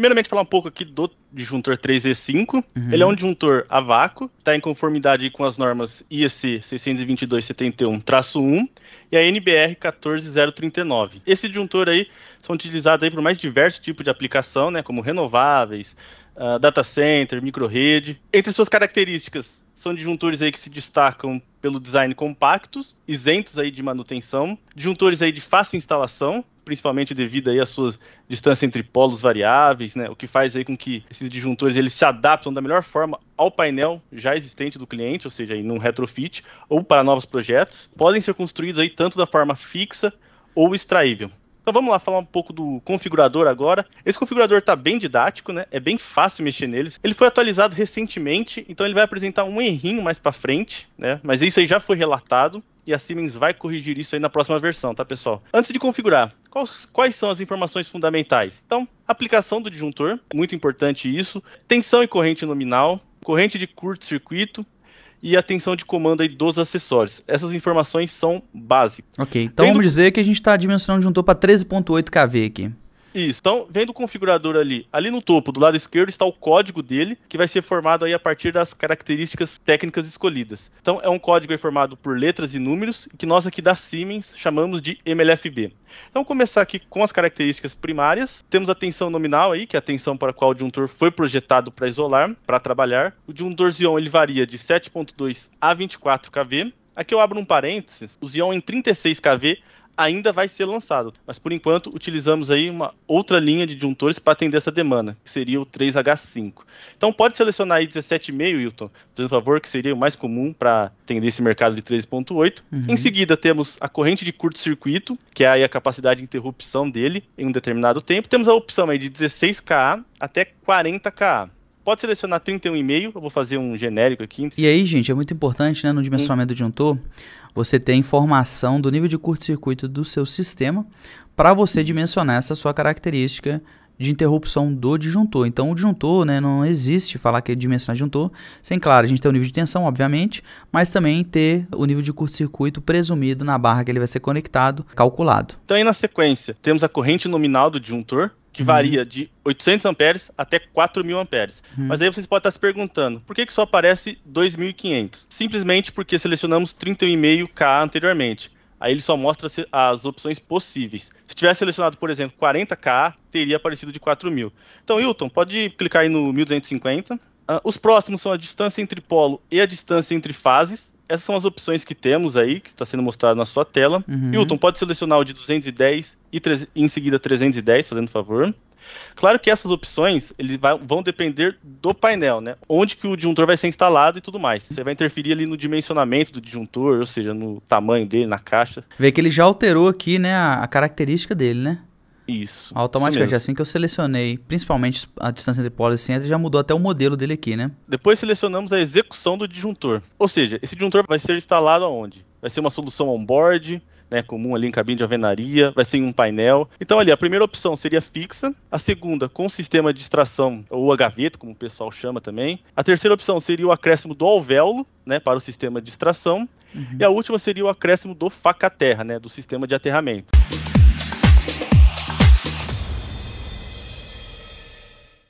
Primeiramente, falar um pouco aqui do disjuntor 3E5. Uhum. Ele é um disjuntor a vácuo, está em conformidade com as normas IEC 622-71-1 e a NBR 14039. Esse disjuntor aí são utilizados aí por mais diversos tipos de aplicação, né, como renováveis, uh, data center, micro rede. Entre suas características, são disjuntores aí que se destacam pelo design compactos, isentos aí de manutenção, disjuntores aí de fácil instalação, principalmente devido aí à sua distância entre polos variáveis, né? O que faz aí com que esses disjuntores eles se adaptam da melhor forma ao painel já existente do cliente, ou seja, em um retrofit ou para novos projetos. Podem ser construídos aí tanto da forma fixa ou extraível. Então vamos lá falar um pouco do configurador agora. Esse configurador está bem didático, né? É bem fácil mexer neles. Ele foi atualizado recentemente, então ele vai apresentar um errinho mais para frente, né? Mas isso aí já foi relatado e a Siemens vai corrigir isso aí na próxima versão, tá, pessoal? Antes de configurar, quais, quais são as informações fundamentais? Então, aplicação do disjuntor, muito importante isso. Tensão e corrente nominal, corrente de curto-circuito, e a tensão de comando aí dos acessórios. Essas informações são básicas. Ok, então Tendo... vamos dizer que a gente está dimensionando juntou para 13.8 kV aqui. Isso. Então, vendo o configurador ali, ali no topo, do lado esquerdo, está o código dele, que vai ser formado aí a partir das características técnicas escolhidas. Então, é um código formado por letras e números, que nós aqui da Siemens chamamos de MLFB. Então, começar aqui com as características primárias. Temos a tensão nominal aí, que é a tensão para a qual o disjuntor foi projetado para isolar, para trabalhar. O disjuntor Xeon, ele varia de 7.2 a 24 kV. Aqui eu abro um parênteses, o Xeon em 36 kV ainda vai ser lançado. Mas por enquanto utilizamos aí uma outra linha de disjuntores para atender essa demanda, que seria o 3H5. Então pode selecionar aí 17,5, Hilton, por favor, que seria o mais comum para atender esse mercado de 3.8. Uhum. Em seguida temos a corrente de curto-circuito, que é aí a capacidade de interrupção dele em um determinado tempo. Temos a opção aí de 16K até 40K. Pode selecionar 31 e eu vou fazer um genérico aqui. E aí, gente, é muito importante, né, no dimensionamento de um disjuntor, você ter informação do nível de curto-circuito do seu sistema para você dimensionar essa sua característica de interrupção do disjuntor. Então, o disjuntor, né, não existe falar que é dimensionar disjuntor, sem, claro, a gente ter o nível de tensão, obviamente, mas também ter o nível de curto-circuito presumido na barra que ele vai ser conectado, calculado. Então, aí na sequência, temos a corrente nominal do disjuntor, que varia uhum. de 800 amperes até 4000 amperes. Uhum. Mas aí vocês podem estar se perguntando, por que, que só aparece 2500? Simplesmente porque selecionamos 31,5K anteriormente. Aí ele só mostra as opções possíveis. Se tivesse selecionado, por exemplo, 40K, teria aparecido de 4000. Então, Hilton, pode clicar aí no 1250. Uh, ah, os próximos são a distância entre polo e a distância entre fases essas são as opções que temos aí, que está sendo mostrado na sua tela. Uhum. Hilton, pode selecionar o de 210 e em seguida 310, fazendo favor. Claro que essas opções eles vai, vão depender do painel, né? Onde que o disjuntor vai ser instalado e tudo mais. Você vai interferir ali no dimensionamento do disjuntor, ou seja, no tamanho dele, na caixa. Vê que ele já alterou aqui, né, a, a característica dele, né? Isso. Automaticamente, é, assim que eu selecionei, principalmente a distância entre polos e centro, já mudou até o modelo dele aqui, né? Depois selecionamos a execução do disjuntor. Ou seja, esse disjuntor vai ser instalado aonde? Vai ser uma solução on-board, né, comum ali em cabine de alvenaria, vai ser em um painel. Então ali a primeira opção seria fixa, a segunda com sistema de extração ou a gaveta, como o pessoal chama também. A terceira opção seria o acréscimo do alvéolo, né, para o sistema de extração, uhum. e a última seria o acréscimo do faca-terra, né, do sistema de aterramento.